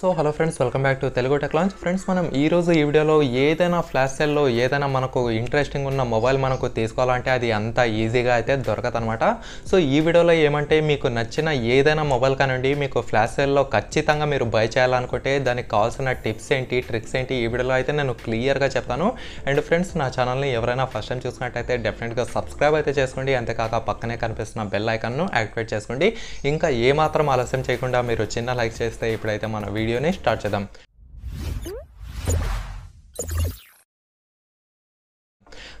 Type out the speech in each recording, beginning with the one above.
so hello friends welcome back to Telugu tech launch friends మనం ఈరోజు ఈ వీడియోలో ఏదైనా ఫ్లాష్ సెల్లో ఏదైనా మనకు ఇంట్రెస్టింగ్ ఉన్న మొబైల్ మనకు తీసుకోవాలంటే అది అంత ఈజీగా అయితే దొరకదనమాట సో ఈ వీడియోలో ఏమంటే మీకు నచ్చిన ఏదైనా మొబైల్ కానివ్వండి మీకు ఫ్లాష్ సెల్లో ఖచ్చితంగా మీరు బై చేయాలనుకుంటే దానికి కావాల్సిన టిప్స్ ఏంటి ట్రిక్స్ ఏంటి ఈ వీడియోలో అయితే నేను క్లియర్గా చెప్తాను అండ్ ఫ్రెండ్స్ నా ఛానల్ని ఎవరైనా ఫస్ట్ టైం చూసినట్టయితే డెఫినెట్గా సబ్స్క్రైబ్ అయితే చేసుకోండి అంతేకాక పక్కనే కనిపిస్తున్న బెల్ ఐకన్ను యాక్టివేట్ చేసుకోండి ఇంకా ఏమాత్రం ఆలస్యం చేయకుండా మీరు చిన్న లైక్ చేస్తే ఇప్పుడైతే మన వీడియో వీడియోని స్టార్ట్ చేద్దాం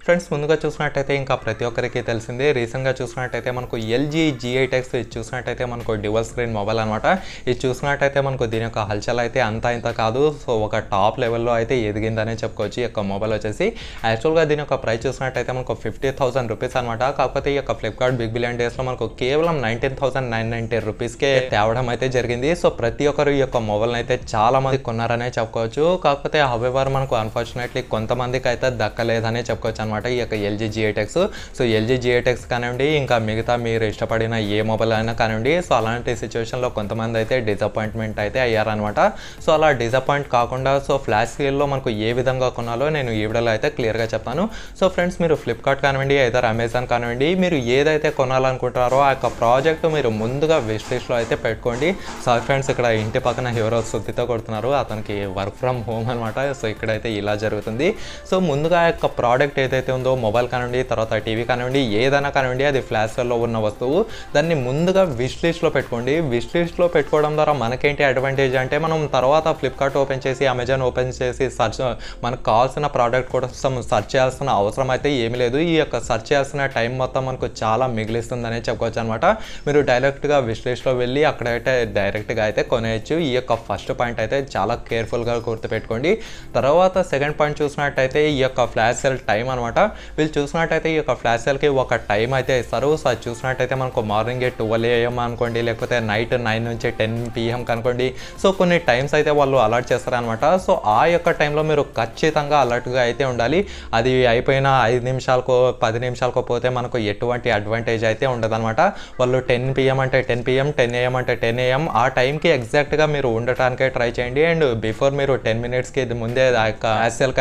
ఫ్రెండ్స్ ముందుగా చూసినట్టయితే ఇంకా ప్రతి ఒక్కరికి తెలిసిందే రీసెంట్గా చూసినట్టయితే మనకు ఎల్జీ జిఐ టెక్స్ ఇది చూసినట్టయితే మనకు డివల్ స్క్రీన్ మొబైల్ అనమాట ఇది చూసినట్టయితే మనకు దీని యొక్క హల్చల్ అయితే అంత ఇంత కాదు సో ఒక టాప్ లెవెల్లో అయితే ఎదిగిందనే చెప్పుకోవచ్చు ఈ యొక్క మొబైల్ వచ్చేసి యాక్చువల్గా దీని యొక్క ప్రైస్ చూసినట్టయితే మనకు ఫిఫ్టీ థౌసండ్ రూపీస్ అనమాట కాకపోతే ఈ యొక్క ఫ్లిప్కార్ట్ బిగ్ బిలియన్ డేస్లో మనకు కేవలం నైన్టీన్ థౌసండ్ నైన్ నైన్టీ రూపీస్కే తేవడం అయితే జరిగింది సో ప్రతి ఒక్కరు ఈ యొక్క మొబైల్ని అయితే చాలా మంది కొన్నారనే చెప్పుకోవచ్చు కాకపోతే హవెవర్ మనకు అన్ఫార్చునేట్లీ కొంతమందికి అయితే దక్కలేదనే చెప్పుకోవచ్చు అనమాట అనమాట ఈ యొక్క LG G8X so LG G8X కానివ్వండి ఇంకా మిగతా మీరు ఇష్టపడిన ఏ మొబైల్ అయినా కానివ్వండి సో అలాంటి సిచ్యువేషన్లో కొంతమంది అయితే డిసప్పాయింట్మెంట్ అయితే అయ్యారనమాట సో అలా డిసప్పాయింట్ కాకుండా సో ఫ్లాష్ స్కేల్లో మనకు ఏ విధంగా కొనాలో నేను ఈ వీడియోలో అయితే క్లియర్గా చెప్తాను సో ఫ్రెండ్స్ మీరు ఫ్లిప్కార్ట్ కానివ్వండి అయితే అమెజాన్ కానివ్వండి మీరు ఏదైతే కొనాలనుకుంటున్నారో ఆ యొక్క ప్రాజెక్ట్ మీరు ముందుగా విష్ అయితే పెట్టుకోండి సో ఫ్రెండ్స్ ఇక్కడ ఇంటి పక్కన ఎవరో శుద్ధితో కొడుతున్నారు అతనికి వర్క్ ఫ్రమ్ హోమ్ అనమాట సో ఇక్కడైతే ఇలా జరుగుతుంది సో ముందుగా ఆ యొక్క ప్రోడక్ట్ ఏదైతే ఏదైతే ఉందో మొబైల్ కానివ్వండి తర్వాత టీవీ కానివ్వండి ఏదైనా కానివ్వండి అది ఫ్లాష్లలో ఉన్న వస్తువు దాన్ని ముందుగా విష్ లిస్ట్లో పెట్టుకోండి విష్ లిస్ట్లో పెట్టుకోవడం ద్వారా మనకేంటి అడ్వాంటేజ్ అంటే మనం తర్వాత ఫ్లిప్కార్ట్ ఓపెన్ చేసి అమెజాన్ ఓపెన్ చేసి సర్చ్ మనకు కావాల్సిన ప్రోడక్ట్ కోసం సర్చ్ చేయాల్సిన అవసరం అయితే ఏమీ లేదు ఈ యొక్క సర్చ్ చేయాల్సిన టైం మొత్తం మనకు చాలా మిగిలిస్తుందనే చెప్పుకోవచ్చు అనమాట మీరు డైరెక్ట్గా విశ్లేషలో వెళ్ళి అక్కడైతే డైరెక్ట్గా అయితే కొనేయచ్చు ఈ యొక్క ఫస్ట్ పాయింట్ అయితే చాలా కేర్ఫుల్గా గుర్తుపెట్టుకోండి తర్వాత సెకండ్ పాయింట్ చూసినట్టయితే ఈ యొక్క ఫ్లాష్ సెల్ టైం అనమాట అనమాట వీళ్ళు చూసినట్టయితే ఈ యొక్క ఫ్లాష్ సేల్కి ఒక టైం అయితే ఇస్తారు సో అది చూసినట్టయితే మనకు మార్నింగ్ ట్వెల్వ్ ఏఎం అనుకోండి లేకపోతే నైట్ నైన్ నుంచి టెన్ పిఎం కనుకోండి సో కొన్ని టైమ్స్ అయితే వాళ్ళు అలర్ట్ చేస్తారనమాట సో ఆ యొక్క టైంలో మీరు ఖచ్చితంగా అలర్ట్గా అయితే ఉండాలి అది అయిపోయిన ఐదు నిమిషాలకో పది నిమిషాలకో పోతే మనకు ఎటువంటి అడ్వాంటేజ్ అయితే ఉండదనమాట వాళ్ళు టెన్ పిఎం అంటే టెన్ పిఎం టెన్ ఏఎం అంటే టెన్ ఏఎం ఆ టైంకి ఎగ్జాక్ట్గా మీరు ఉండటానికే ట్రై చేయండి అండ్ బిఫోర్ మీరు టెన్ మినిట్స్కి ఇది ముందే ఆ యొక్క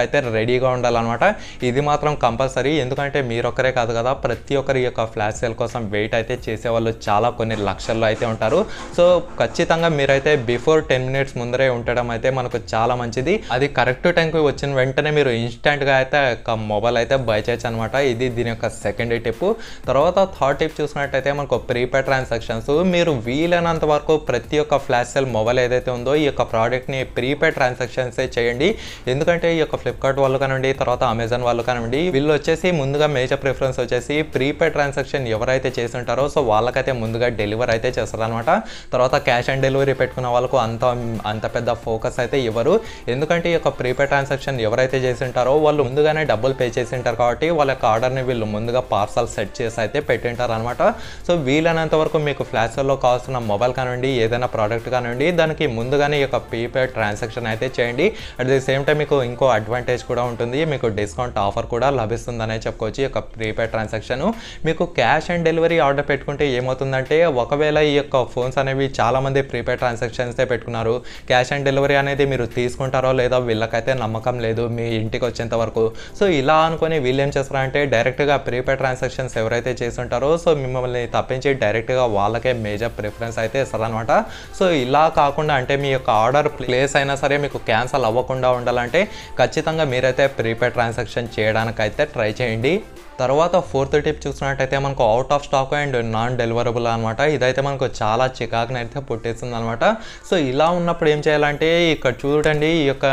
అయితే రెడీగా ఉండాలన్నమాట ఇది మాత్రం కంపల్సరీ ఎందుకంటే మీరొక్కరే కాదు కదా ప్రతి ఒక్కరి యొక్క ఫ్లాష్ సేల్ కోసం వెయిట్ అయితే చేసేవాళ్ళు చాలా కొన్ని లక్షల్లో అయితే ఉంటారు సో ఖచ్చితంగా మీరైతే బిఫోర్ టెన్ మినిట్స్ ముందరే ఉండడం అయితే మనకు చాలా మంచిది అది కరెక్ట్ టైంకి వచ్చిన వెంటనే మీరు ఇన్స్టెంట్గా అయితే ఒక మొబైల్ అయితే బై చేయొచ్చు అనమాట ఇది దీని యొక్క సెకండ్ టిప్ తర్వాత థర్డ్ టిప్ చూసినట్టయితే మనకు ప్రీపెయిడ్ ట్రాన్సాక్షన్స్ మీరు వీలైనంత వరకు ప్రతి ఒక్క ఫ్లాష్ సెల్ మొబైల్ ఏదైతే ఉందో ఈ యొక్క ప్రోడక్ట్ని ప్రీపెయిడ్ ట్రాన్సాక్షన్సే చేయండి ఎందుకంటే ఈ యొక్క ఫ్లిప్కార్ట్ వాళ్ళు కానివ్వండి తర్వాత అమెజాన్ వాళ్ళు కానివ్వండి వీళ్ళు వచ్చేసి ముందుగా మేజర్ ప్రిఫరెన్స్ వచ్చేసి ప్రీపేడ్ ట్రాన్సాక్షన్ ఎవరైతే చేసి ఉంటారో సో వాళ్ళకైతే ముందుగా డెలివర్ అయితే చేస్తారనమాట తర్వాత క్యాష్ ఆన్ డెలివరీ పెట్టుకున్న వాళ్ళకు అంత అంత పెద్ద ఫోకస్ అయితే ఇవ్వరు ఎందుకంటే ఈ యొక్క ప్రీపేడ్ ట్రాన్సాక్షన్ ఎవరైతే చేసి ఉంటారో వాళ్ళు ముందుగానే డబ్బులు పే చేసి ఉంటారు కాబట్టి వాళ్ళ యొక్క ఆర్డర్ని వీళ్ళు ముందుగా పార్సల్ సెట్ చేసి అయితే పెట్టింటారు అనమాట సో వీలైనంత వరకు మీకు ఫ్లాష్లో కావాల్సిన మొబైల్ కానివ్వండి ఏదైనా ప్రోడక్ట్ కానివ్వండి దానికి ముందుగానే ఈ యొక్క ప్రీపేడ్ ట్రాన్సాక్షన్ అయితే చేయండి అట్ ది సేమ్ టైం మీకు ఇంకో అడ్వాంటేజ్ కూడా ఉంటుంది మీకు డిస్కౌంట్ ఆఫర్ కూడా లభిస్తుందనే చెప్పుకోవచ్చు ఈ యొక్క ప్రీపెయిడ్ ట్రాన్సాక్షన్ మీకు క్యాష్ అండ్ డెలివరీ ఆర్డర్ పెట్టుకుంటే ఏమవుతుందంటే ఒకవేళ ఈ యొక్క ఫోన్స్ అనేవి చాలామంది ప్రీపెయిడ్ ట్రాన్సాక్షన్స్ పెట్టుకున్నారు క్యాష్ అండ్ డెలివరీ అనేది మీరు తీసుకుంటారో లేదో వీళ్ళకైతే నమ్మకం లేదు మీ ఇంటికి వచ్చేంత వరకు సో ఇలా అనుకుని వీళ్ళు ఏం చేస్తారంటే డైరెక్ట్గా ప్రీపెయిడ్ ట్రాన్సాక్షన్స్ ఎవరైతే చేస్తుంటారో సో మిమ్మల్ని తప్పించి డైరెక్ట్గా వాళ్ళకే మేజర్ ప్రిఫరెన్స్ అయితే ఇస్తారనమాట సో ఇలా కాకుండా అంటే మీ యొక్క ఆర్డర్ ప్లేస్ అయినా సరే మీకు క్యాన్సల్ అవ్వకుండా ఉండాలంటే ఖచ్చితంగా మీరైతే ప్రీపెయిడ్ ట్రాన్సాక్షన్ చేయడానికి అయితే ట్రై చేయండి తర్వాత ఫోర్త్ టిప్ చూసినట్టయితే మనకు out of stock and non deliverable అనమాట ఇదైతే మనకు చాలా చికాకుని అయితే పుట్టేస్తుంది అనమాట సో ఇలా ఉన్నప్పుడు ఏం చేయాలంటే ఇక్కడ చూడండి ఈ యొక్క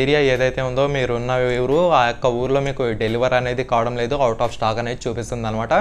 ఏరియా ఏదైతే ఉందో మీరు ఉన్న ఊరు ఆ యొక్క ఊర్లో మీకు డెలివర్ అనేది కావడం లేదు అవుట్ ఆఫ్ స్టాక్ అనేది చూపిస్తుంది అనమాట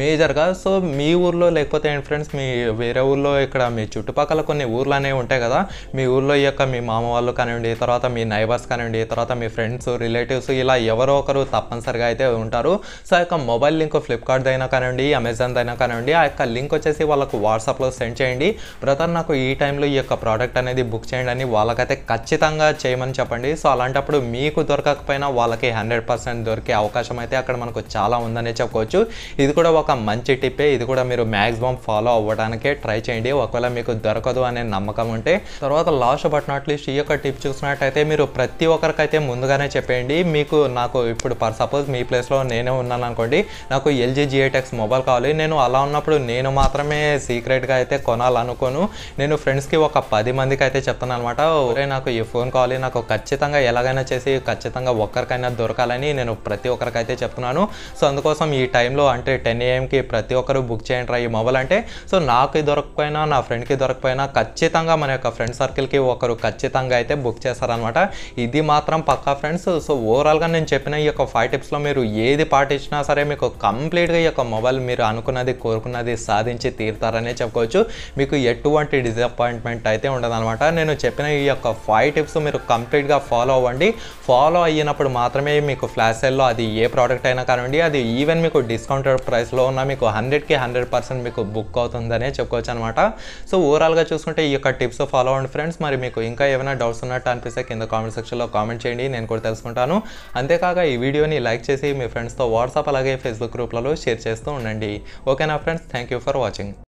మేజర్గా సో మీ ఊర్లో లేకపోతే ఏంటి ఫ్రెండ్స్ మీ వేరే ఊర్లో ఇక్కడ మీ చుట్టుపక్కల కొన్ని ఊర్లు అనేవి ఉంటాయి కదా మీ ఊర్లో ఈ యొక్క మీ మామ వాళ్ళు కానివ్వండి తర్వాత మీ నైబర్స్ కానివ్వండి తర్వాత మీ ఫ్రెండ్స్ రిలేటివ్స్ ఇలా ఎవరో ఒకరు తప్పనిసరి ఆఫర్గా అయితే ఉంటారు సో ఆ యొక్క మొబైల్ లింక్ ఫ్లిప్కార్ట్ అయినా కానివ్వండి అమెజాన్ అయినా కానివ్వండి ఆ యొక్క లింక్ వచ్చేసి వాళ్ళకు వాట్సాప్లో సెండ్ చేయండి బ్రదర్ నాకు ఈ టైంలో ఈ యొక్క ప్రోడక్ట్ అనేది బుక్ చేయండి అని వాళ్ళకైతే ఖచ్చితంగా చేయమని చెప్పండి సో అలాంటప్పుడు మీకు దొరకకపోయినా వాళ్ళకి హండ్రెడ్ పర్సెంట్ దొరికే అవకాశం అయితే అక్కడ మనకు చాలా ఉందనే చెప్పుకోవచ్చు ఇది కూడా ఒక మంచి టిప్పే ఇది కూడా మీరు మ్యాక్సిమం ఫాలో అవ్వడానికే ట్రై చేయండి ఒకవేళ మీకు దొరకదు అనే నమ్మకం ఉంటే తర్వాత లాస్ట్ బట్ నాట్ లీస్ట్ ఈ యొక్క టిప్ చూసినట్టయితే మీరు ప్రతి ఒక్కరికైతే ముందుగానే చెప్పేయండి మీకు నాకు ఇప్పుడు సపోజ్ మీ ప్లేస్లో నేనే ఉన్నాను అనుకోండి నాకు ఎల్జీ జిఏటెక్స్ మొబైల్ కావాలి నేను అలా ఉన్నప్పుడు నేను మాత్రమే సీక్రెట్గా అయితే కొనాలనుకోను నేను ఫ్రెండ్స్కి ఒక పది మందికి అయితే చెప్తాను అనమాట నాకు ఈ ఫోన్ కావాలి నాకు ఖచ్చితంగా ఎలాగైనా చేసి ఖచ్చితంగా ఒక్కరికైనా దొరకాలని నేను ప్రతి ఒక్కరికి అయితే చెప్తున్నాను సో అందుకోసం ఈ టైంలో అంటే టెన్ ఏఎంకి ప్రతి ఒక్కరు బుక్ చేయండి రా ఈ మొబైల్ అంటే సో నాకు దొరకకపోయినా నా ఫ్రెండ్కి దొరకపోయినా ఖచ్చితంగా మన యొక్క ఫ్రెండ్ సర్కిల్కి ఒకరు ఖచ్చితంగా అయితే బుక్ చేస్తారనమాట ఇది మాత్రం పక్కా ఫ్రెండ్స్ సో ఓవరాల్గా నేను చెప్పిన ఈ యొక్క ఫైవ్ టిప్స్లో లైఫ్లో మీరు ఏది పాటించినా సరే మీకు కంప్లీట్గా ఈ యొక్క మొబైల్ మీరు అనుకున్నది కోరుకున్నది సాధించి తీరుతారనే చెప్పుకోవచ్చు మీకు ఎటువంటి డిసప్పాయింట్మెంట్ అయితే ఉండదన్నమాట నేను చెప్పిన ఈ యొక్క ఫైవ్ టిప్స్ మీరు కంప్లీట్గా ఫాలో అవ్వండి ఫాలో అయినప్పుడు మాత్రమే మీకు ఫ్లాష్ సెల్లో అది ఏ ప్రోడక్ట్ అయినా కానివ్వండి అది ఈవెన్ మీకు డిస్కౌంటెడ్ ప్రైస్లో ఉన్న మీకు హండ్రెడ్కి హండ్రెడ్ పర్సెంట్ మీకు బుక్ అవుతుందనే చెప్పుకోవచ్చు అనమాట సో ఓవరాల్గా చూసుకుంటే ఈ యొక్క టిప్స్ ఫాలో అవ్వండి ఫ్రెండ్స్ మరి మీకు ఇంకా ఏమైనా డౌట్స్ ఉన్నట్టు అనిపిస్తే కింద కామెంట్ సెక్షన్లో కామెంట్ చేయండి నేను కూడా తెలుసుకుంటాను అంతేకాక ఈ వీడియోని లైక్ లైక్ చేసి మీ ఫ్రెండ్స్తో వాట్సాప్ అలాగే ఫేస్బుక్ గ్రూప్లలో షేర్ చేస్తూ ఉండండి ఓకేనా friends thank you for watching